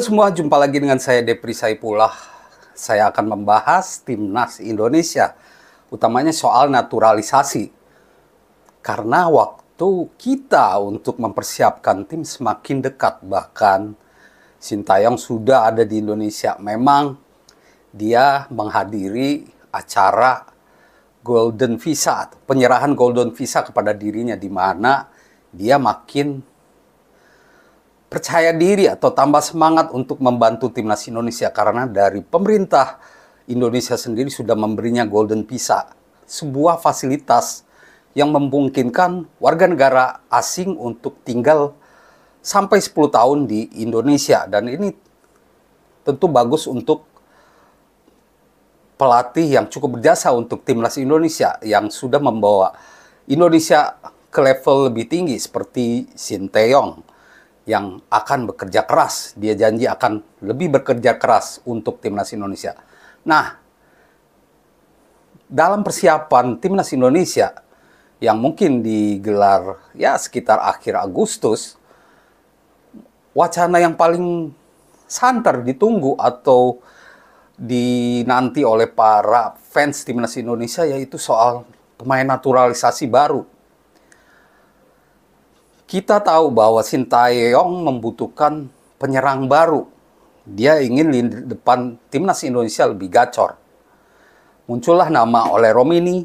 semua, jumpa lagi dengan saya Depri Saipullah. Saya akan membahas timnas Indonesia, utamanya soal naturalisasi. Karena waktu kita untuk mempersiapkan tim semakin dekat, bahkan Sintayong sudah ada di Indonesia. Memang dia menghadiri acara Golden Visa, penyerahan Golden Visa kepada dirinya, di mana dia makin percaya diri atau tambah semangat untuk membantu timnas Indonesia karena dari pemerintah Indonesia sendiri sudah memberinya golden visa, sebuah fasilitas yang memungkinkan warga negara asing untuk tinggal sampai 10 tahun di Indonesia dan ini tentu bagus untuk pelatih yang cukup berjasa untuk timnas Indonesia yang sudah membawa Indonesia ke level lebih tinggi seperti Sinteyong yang akan bekerja keras. Dia janji akan lebih bekerja keras untuk timnas Indonesia. Nah, dalam persiapan timnas Indonesia yang mungkin digelar ya sekitar akhir Agustus, wacana yang paling santer ditunggu atau dinanti oleh para fans timnas Indonesia yaitu soal pemain naturalisasi baru kita tahu bahwa Sintayong membutuhkan penyerang baru. Dia ingin di depan timnas Indonesia lebih gacor. Muncullah nama oleh Romini,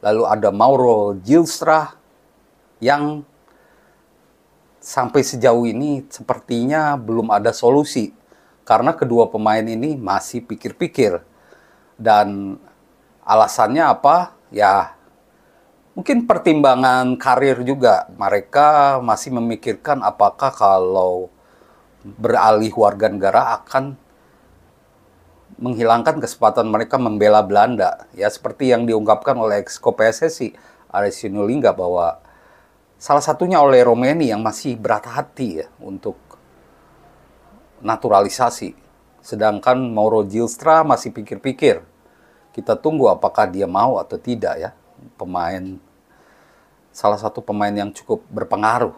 lalu ada Mauro Gilstra yang sampai sejauh ini sepertinya belum ada solusi karena kedua pemain ini masih pikir-pikir. Dan alasannya apa? Ya mungkin pertimbangan karir juga. Mereka masih memikirkan apakah kalau beralih warga negara akan menghilangkan kesempatan mereka membela Belanda. Ya seperti yang diungkapkan oleh exco PSSI Aris Lingga bahwa salah satunya oleh Romeni yang masih berat hati ya untuk naturalisasi. Sedangkan Mauro Gilstra masih pikir-pikir. Kita tunggu apakah dia mau atau tidak ya pemain salah satu pemain yang cukup berpengaruh.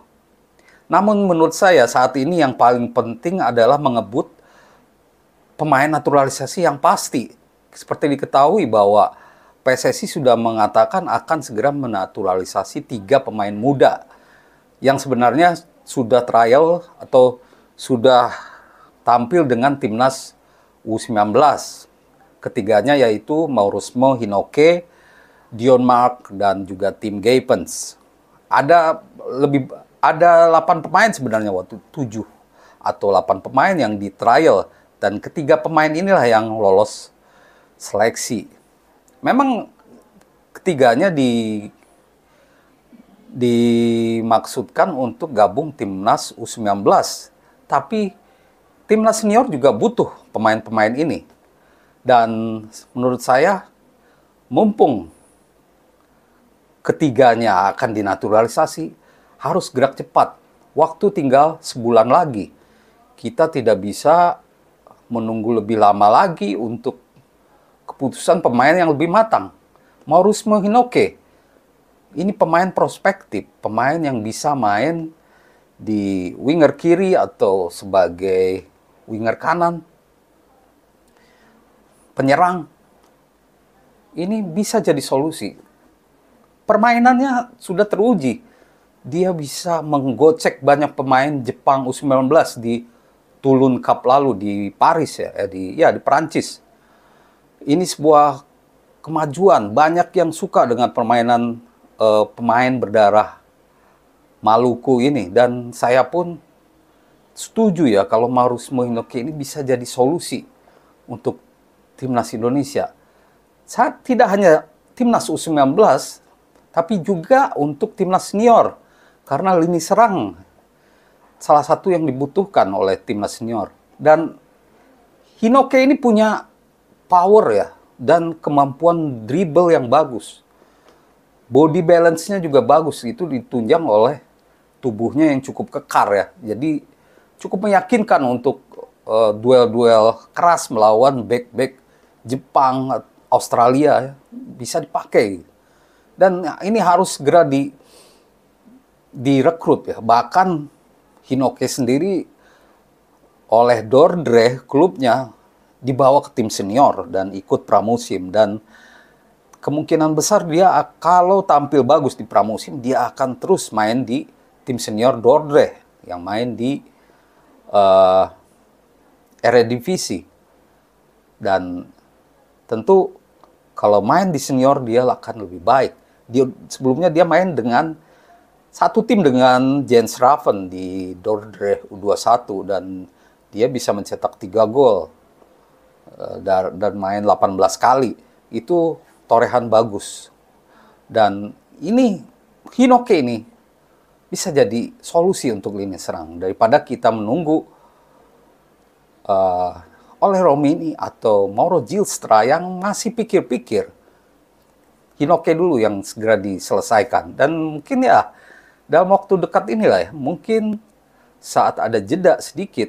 Namun menurut saya saat ini yang paling penting adalah mengebut pemain naturalisasi yang pasti. Seperti diketahui bahwa PSSI sudah mengatakan akan segera menaturalisasi tiga pemain muda yang sebenarnya sudah trial atau sudah tampil dengan timnas U19. Ketiganya yaitu Maurusmo Hinoke, Dion Mark dan juga tim Gapens. Ada lebih ada 8 pemain sebenarnya waktu 7 atau 8 pemain yang di trial dan ketiga pemain inilah yang lolos seleksi. Memang ketiganya di dimaksudkan untuk gabung timnas U19. Tapi timnas senior juga butuh pemain-pemain ini. Dan menurut saya mumpung ketiganya akan dinaturalisasi, harus gerak cepat. Waktu tinggal sebulan lagi. Kita tidak bisa menunggu lebih lama lagi untuk keputusan pemain yang lebih matang. Maurus Mohinoke, ini pemain prospektif, pemain yang bisa main di winger kiri atau sebagai winger kanan. Penyerang, ini bisa jadi solusi permainannya sudah teruji. Dia bisa menggocek banyak pemain Jepang U19 di Tulun Cup lalu di Paris ya, eh, di ya di Perancis. Ini sebuah kemajuan. Banyak yang suka dengan permainan eh, pemain berdarah Maluku ini dan saya pun setuju ya kalau Marus Mohinoki ini bisa jadi solusi untuk timnas Indonesia. Saat tidak hanya timnas U19, tapi juga untuk timnas senior karena lini serang salah satu yang dibutuhkan oleh timnas senior dan Hinoke ini punya power ya dan kemampuan dribble yang bagus. Body balance-nya juga bagus itu ditunjang oleh tubuhnya yang cukup kekar ya. Jadi cukup meyakinkan untuk eh, duel-duel uh, keras melawan back-back Jepang, Australia ya. bisa dipakai. Dan ini harus segera di direkrut ya. Bahkan Hinoke sendiri oleh Dordre klubnya dibawa ke tim senior dan ikut pramusim dan kemungkinan besar dia kalau tampil bagus di pramusim dia akan terus main di tim senior Dordre yang main di uh, Eredivisie dan tentu kalau main di senior dia akan lebih baik dia sebelumnya dia main dengan satu tim dengan Jens Raven di Dordrecht U21 dan dia bisa mencetak 3 gol eh, dan, main 18 kali. Itu torehan bagus. Dan ini Hinoke ini bisa jadi solusi untuk lini serang daripada kita menunggu uh, oleh Romini atau Mauro Gilstra yang masih pikir-pikir Hinoke dulu yang segera diselesaikan. Dan mungkin ya dalam waktu dekat inilah ya, mungkin saat ada jeda sedikit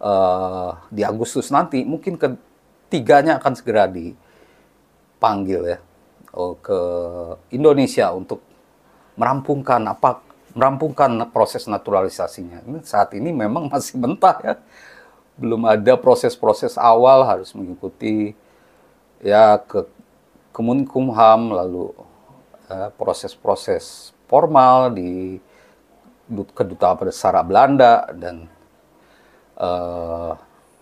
uh, di Agustus nanti, mungkin ketiganya akan segera dipanggil ya oh, ke Indonesia untuk merampungkan apa merampungkan proses naturalisasinya. Ini saat ini memang masih mentah ya. Belum ada proses-proses awal harus mengikuti ya ke Kemenkumham, lalu eh, proses-proses uh, formal di kedutaan besar Belanda dan uh,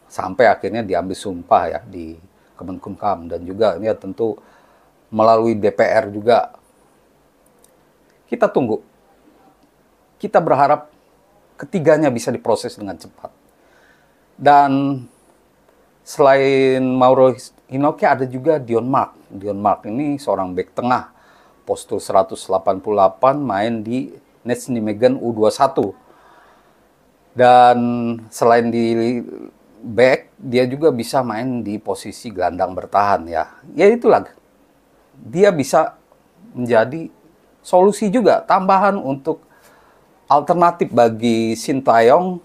sampai akhirnya diambil sumpah ya di Kemenkumham dan juga ini ya tentu melalui DPR juga. Kita tunggu. Kita berharap ketiganya bisa diproses dengan cepat. Dan selain Mauro Hinoki ada juga Dion Mark. Dion Mark ini seorang back tengah. Postur 188 main di Nets Nijmegen U21. Dan selain di back, dia juga bisa main di posisi gelandang bertahan ya. Ya itulah. Dia bisa menjadi solusi juga tambahan untuk alternatif bagi Sintayong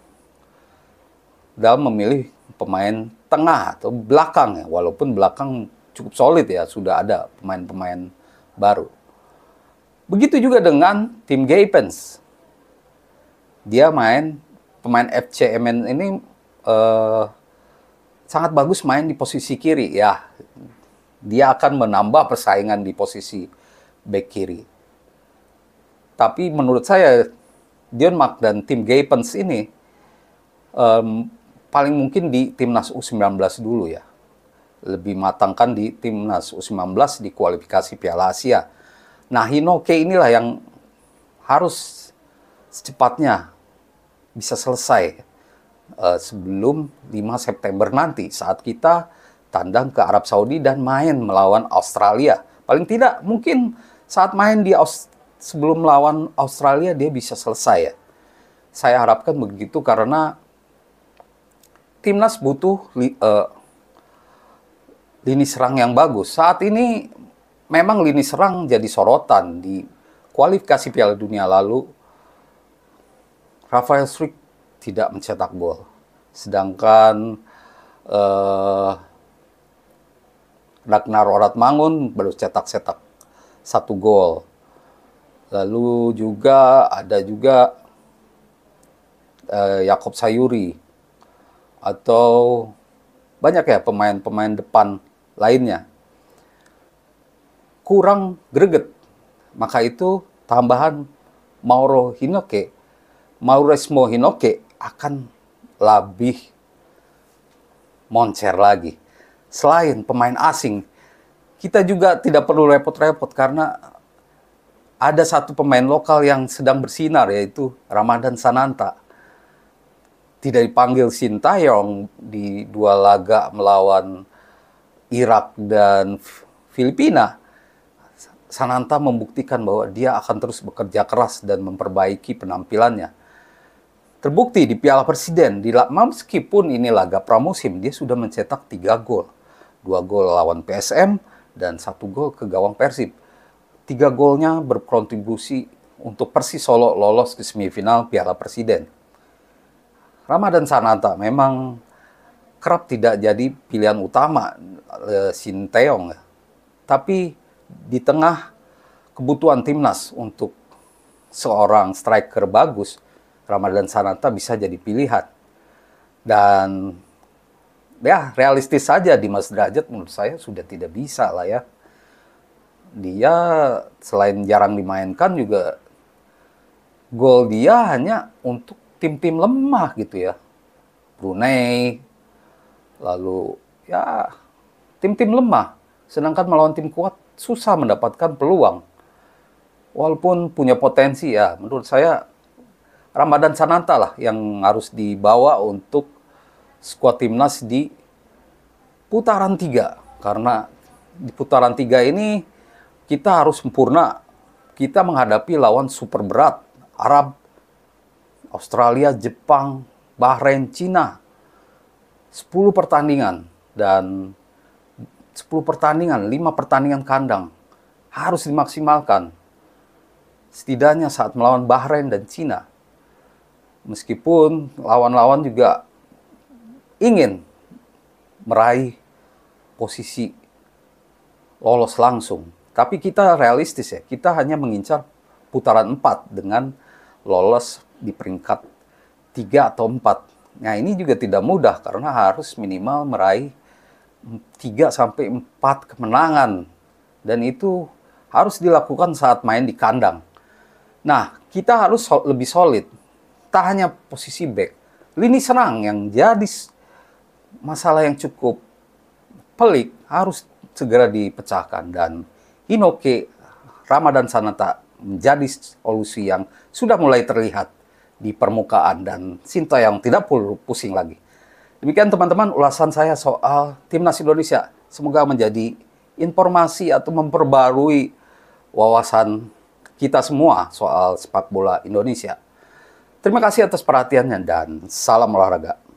dalam memilih pemain tengah atau belakang ya, walaupun belakang cukup solid ya, sudah ada pemain-pemain baru. Begitu juga dengan tim Gapens. Dia main pemain FC MN ini uh, sangat bagus main di posisi kiri ya. Dia akan menambah persaingan di posisi back kiri. Tapi menurut saya Dion Mark dan tim Gapens ini um, paling mungkin di timnas U19 dulu ya. Lebih matangkan di timnas U19 di kualifikasi Piala Asia. Nah, Hinoke inilah yang harus secepatnya bisa selesai uh, sebelum 5 September nanti saat kita tandang ke Arab Saudi dan main melawan Australia. Paling tidak mungkin saat main di Aus sebelum melawan Australia dia bisa selesai ya. Saya harapkan begitu karena timnas butuh li, uh, lini serang yang bagus. Saat ini memang lini serang jadi sorotan di kualifikasi Piala Dunia lalu. Rafael Struik tidak mencetak gol, sedangkan uh, Ragnar Mangun baru cetak-cetak satu gol. Lalu juga ada juga uh, eh, Yakob Sayuri atau banyak ya pemain-pemain depan lainnya kurang greget maka itu tambahan Mauro Hinoke Mauresmo Hinoke akan lebih moncer lagi selain pemain asing kita juga tidak perlu repot-repot karena ada satu pemain lokal yang sedang bersinar yaitu Ramadan Sananta tidak dipanggil Sintayong di dua laga melawan Irak dan Filipina, Sananta membuktikan bahwa dia akan terus bekerja keras dan memperbaiki penampilannya. Terbukti di Piala Presiden, di meskipun ini laga pramusim, dia sudah mencetak tiga gol. dua gol lawan PSM dan satu gol ke gawang Persib. Tiga golnya berkontribusi untuk Persis Solo lolos ke semifinal Piala Presiden. Ramadan Sananta memang kerap tidak jadi pilihan utama e, eh, Sinteyong. Tapi di tengah kebutuhan timnas untuk seorang striker bagus, Ramadan Sananta bisa jadi pilihan. Dan ya realistis saja di mas Derajat menurut saya sudah tidak bisa lah ya. Dia selain jarang dimainkan juga gol dia hanya untuk tim-tim lemah gitu ya. Brunei, lalu ya tim-tim lemah. Sedangkan melawan tim kuat susah mendapatkan peluang. Walaupun punya potensi ya, menurut saya Ramadan Sananta lah yang harus dibawa untuk skuad timnas di putaran tiga karena di putaran tiga ini kita harus sempurna kita menghadapi lawan super berat Arab Australia, Jepang, Bahrain, Cina. 10 pertandingan dan 10 pertandingan, 5 pertandingan kandang harus dimaksimalkan. Setidaknya saat melawan Bahrain dan Cina. Meskipun lawan-lawan juga ingin meraih posisi lolos langsung. Tapi kita realistis ya, kita hanya mengincar putaran 4 dengan lolos di peringkat 3 atau 4. Nah, ini juga tidak mudah karena harus minimal meraih 3 sampai 4 kemenangan dan itu harus dilakukan saat main di kandang. Nah, kita harus lebih solid. Tak hanya posisi back, lini serang yang jadi masalah yang cukup pelik harus segera dipecahkan dan Inoke Ramadan Sanata menjadi solusi yang sudah mulai terlihat di permukaan dan Sinta yang tidak perlu pusing lagi. Demikian teman-teman ulasan saya soal timnas Indonesia. Semoga menjadi informasi atau memperbarui wawasan kita semua soal sepak bola Indonesia. Terima kasih atas perhatiannya dan salam olahraga.